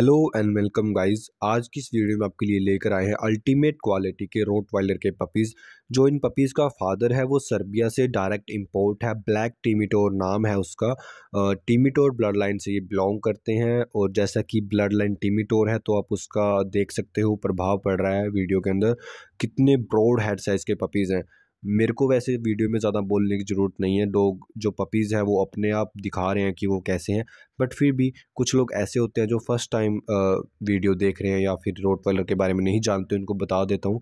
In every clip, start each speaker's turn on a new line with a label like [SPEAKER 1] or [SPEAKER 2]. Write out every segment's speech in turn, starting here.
[SPEAKER 1] hello and welcome guys आज की इस वीडियो में आपके लिए लेकर आए हैं अल्टीमेट क्वालिटी के रोट वाइलर के पपीज़ जो इन पपीज़ का फादर है वो सर्बिया से डायरेक्ट इंपोर्ट है ब्लैक टीमिटोर नाम है उसका टीमिटोर ब्लड लाइन से ये बिलोंग करते हैं और जैसा कि ब्लड लाइन टीमिटोर है तो आप उसका देख सकते हो प्रभाव पड़ रहा है वीडियो के अंदर कितने ब्रॉड हेड साइज़ के पपीज़ हैं मेरे को वैसे वीडियो में ज़्यादा बोलने की ज़रूरत नहीं है लोग जो पपीज़ हैं वो अपने आप दिखा रहे हैं कि वो कैसे हैं बट फिर भी कुछ लोग ऐसे होते हैं जो फ़र्स्ट टाइम वीडियो देख रहे हैं या फिर रोड पलर के बारे में नहीं जानते उनको बता देता हूँ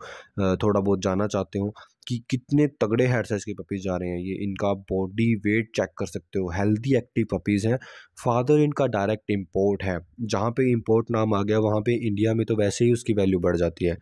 [SPEAKER 1] थोड़ा बहुत जानना चाहते हूँ कि कितने तगड़े हेड साइज के पपीज़ जा रहे हैं ये इनका बॉडी वेट चेक कर सकते हो हेल्दी एक्टिव पपीज़ हैं फादर इनका डायरेक्ट इम्पोर्ट है जहाँ पे इम्पोर्ट नाम आ गया वहाँ पे इंडिया में तो वैसे ही उसकी वैल्यू बढ़ जाती है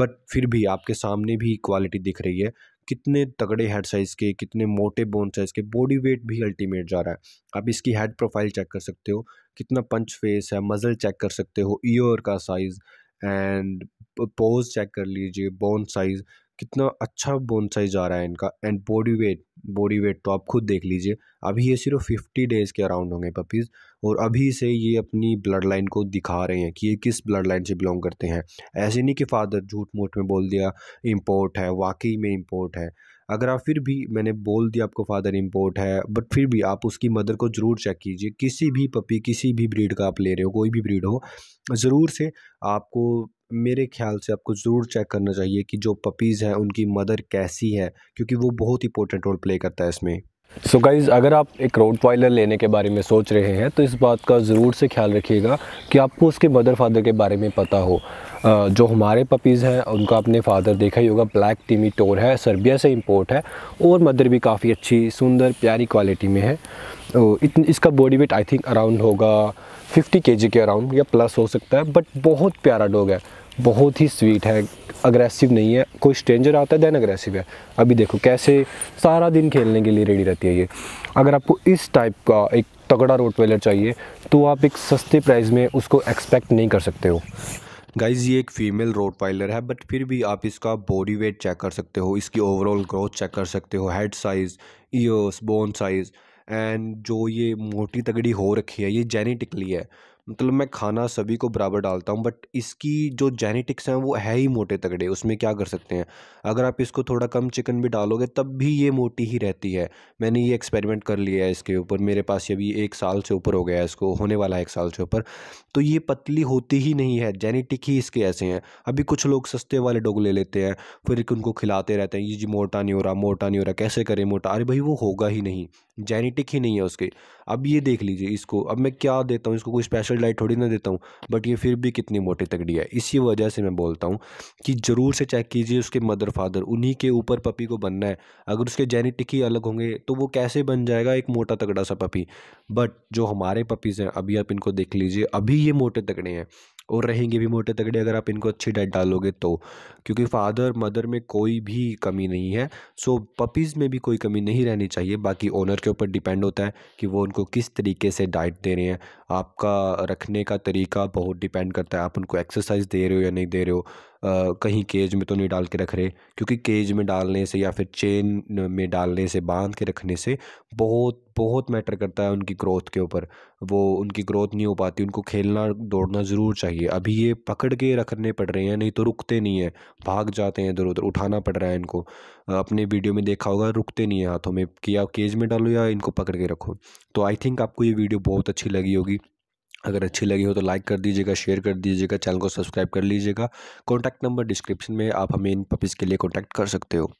[SPEAKER 1] बट फिर भी आपके सामने भी क्वालिटी दिख रही है कितने तगड़े हेड साइज़ के कितने मोटे बोन साइज़ के बॉडी वेट भी अल्टीमेट जा रहा है आप इसकी हेड प्रोफाइल चेक कर सकते हो कितना पंच फेस है मज़ल चेक कर सकते हो ईयर का साइज़ एंड पोज चेक कर लीजिए बोन साइज़ कितना अच्छा बोन साइज आ रहा है इनका and body weight body weight तो आप खुद देख लीजिए अभी ये सिर्फ फिफ्टी डेज़ के अराउंड होंगे पपीज़ और अभी से ये अपनी ब्लड लाइन को दिखा रहे हैं कि ये किस ब्लड लाइन से बिलोंग करते हैं ऐसे नहीं कि फादर झूठ मूठ में बोल दिया इम्पोर्ट है वाकई में इम्पोर्ट है अगर आप फिर भी मैंने बोल दिया आपको फादर इम्पोर्ट है बट फिर भी आप उसकी मदर को ज़रूर चेक कीजिए किसी भी पपी किसी भी ब्रीड का आप ले रहे हो कोई भी ब्रीड हो ज़रूर से आपको मेरे ख्याल से आपको ज़रूर चेक करना चाहिए कि जो पपीज़ हैं उनकी मदर कैसी है क्योंकि वो बहुत इंपॉर्टेंट रोल प्ले करता है इसमें सो so गाइज़ अगर आप एक रोड वाइलर लेने के बारे में सोच रहे हैं तो इस बात का ज़रूर से ख्याल रखिएगा कि आपको उसके मदर फादर के बारे में पता हो जो हमारे पपीज़ हैं उनका आपने फ़ादर देखा ही होगा ब्लैक टीमी टोर है सर्बिया से इंपोर्ट है और मदर भी काफ़ी अच्छी सुंदर प्यारी क्वालिटी में है तो इसका body weight I think around होगा फिफ्टी के के अराउंड या प्लस हो सकता है बट बहुत प्यारा डॉग है बहुत ही स्वीट है अग्रेसिव नहीं है कोई स्ट्रेंजर आता है देन अग्रेसिव है अभी देखो कैसे सारा दिन खेलने के लिए रेडी रहती है ये अगर आपको इस टाइप का एक तगड़ा रोड वेलर चाहिए तो आप एक सस्ते प्राइस में उसको एक्सपेक्ट नहीं कर सकते हो गाइज ये एक फीमेल रोड पाइलर है बट फिर भी आप इसका बॉडी वेट चेक कर सकते हो इसकी ओवरऑल ग्रोथ चेक कर सकते हो head size ears bone size and जो ये मोटी तगड़ी हो रखी है ये जेनेटिकली है मतलब मैं खाना सभी को बराबर डालता हूँ बट इसकी जो जेनेटिक्स हैं वो है ही मोटे तगड़े उसमें क्या कर सकते हैं अगर आप इसको थोड़ा कम चिकन भी डालोगे तब भी ये मोटी ही रहती है मैंने ये एक्सपेरिमेंट कर लिया है इसके ऊपर मेरे पास ये भी एक साल से ऊपर हो गया है इसको होने वाला है एक साल से ऊपर तो ये पतली होती ही नहीं है जेनेटिक ही इसके ऐसे हैं अभी कुछ लोग सस्ते वाले डोग ले लेते हैं फिर उनको खिलाते रहते हैं ये जी मोटा नहीं हो रहा मोटा नहीं हो रहा कैसे करें मोटा अरे भाई वो होगा ही नहीं जेनेटिक ही नहीं है उसके अब ये देख लीजिए इसको अब मैं क्या देता हूँ इसको कोई स्पेशल डाइट थोड़ी ना देता हूँ बट ये फिर भी कितनी मोटी तगड़ी है इसी वजह से मैं बोलता हूँ कि ज़रूर से चेक कीजिए उसके मदर फादर उन्हीं के ऊपर पपी को बनना है अगर उसके जेनेटिक ही अलग होंगे तो वो कैसे बन जाएगा एक मोटा तगड़ा सा पपी बट जो हमारे पपीज़ हैं अभी आप इनको देख लीजिए अभी ये मोटे तगड़े हैं और रहेंगे भी मोटे तगड़े अगर आप इनको अच्छी डाइट डालोगे तो क्योंकि फादर मदर में कोई भी कमी नहीं है सो पपीज़ में भी कोई कमी नहीं रहनी चाहिए बाकी ओनर के ऊपर डिपेंड होता है कि वो उनको किस तरीके से डाइट दे रहे हैं आपका रखने का तरीका बहुत डिपेंड करता है आप उनको एक्सरसाइज दे रहे हो या नहीं दे रहे हो Uh, कहीं केज में तो नहीं डाल के रख रहे क्योंकि केज में डालने से या फिर चेन में डालने से बांध के रखने से बहुत बहुत मैटर करता है उनकी ग्रोथ के ऊपर वो उनकी ग्रोथ नहीं हो पाती उनको खेलना दौड़ना ज़रूर चाहिए अभी ये पकड़ के रखने पड़ रहे हैं नहीं तो रुकते नहीं हैं भाग जाते हैं इधर उधर उठाना पड़ रहा है इनको अपने वीडियो में देखा होगा रुकते नहीं है हाथों में कि आप केज में डालो या इनको पकड़ के रखो तो आई थिंक आपको ये वीडियो बहुत अच्छी लगी होगी अगर अच्छी लगी हो तो लाइक कर दीजिएगा शेयर कर दीजिएगा चैनल को सब्सक्राइब कर लीजिएगा कॉन्टैक्ट नंबर डिस्क्रिप्शन में आप हमें इन पपीज़ के लिए कॉन्टैक्ट कर सकते हो